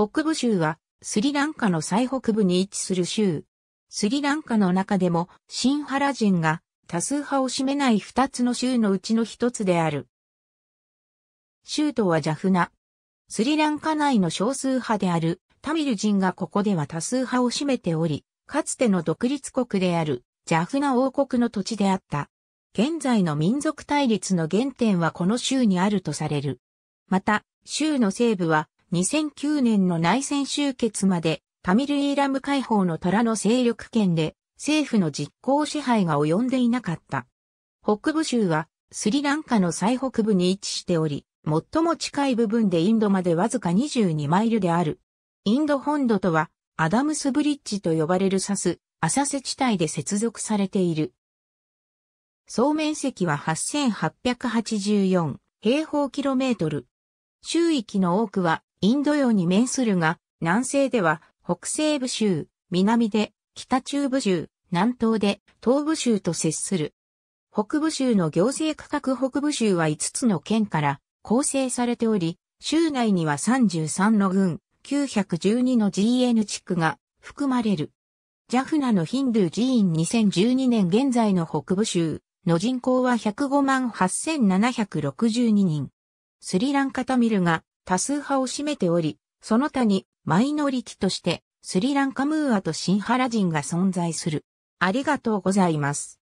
北部州はスリランカの最北部に位置する州。スリランカの中でもシンハラ人が多数派を占めない二つの州のうちの一つである。州都はジャフナ。スリランカ内の少数派であるタミル人がここでは多数派を占めており、かつての独立国であるジャフナ王国の土地であった。現在の民族対立の原点はこの州にあるとされる。また、州の西部は2009年の内戦終結まで、タミルイーラム解放の虎の勢力圏で、政府の実効支配が及んでいなかった。北部州は、スリランカの最北部に位置しており、最も近い部分でインドまでわずか22マイルである。インド本土とは、アダムスブリッジと呼ばれるサス、浅瀬地帯で接続されている。総面積は8884平方キロメートル。周域の多くはインド洋に面するが、南西では北西部州、南で北中部州、南東で東部州と接する。北部州の行政区画北部州は5つの県から構成されており、州内には33の郡、912の GN 地区が含まれる。ジャフナのヒンドゥー寺院2012年現在の北部州の人口は105万8762人。スリランカタミルが多数派を占めており、その他にマイノリティとしてスリランカムーアとシンハラ人が存在する。ありがとうございます。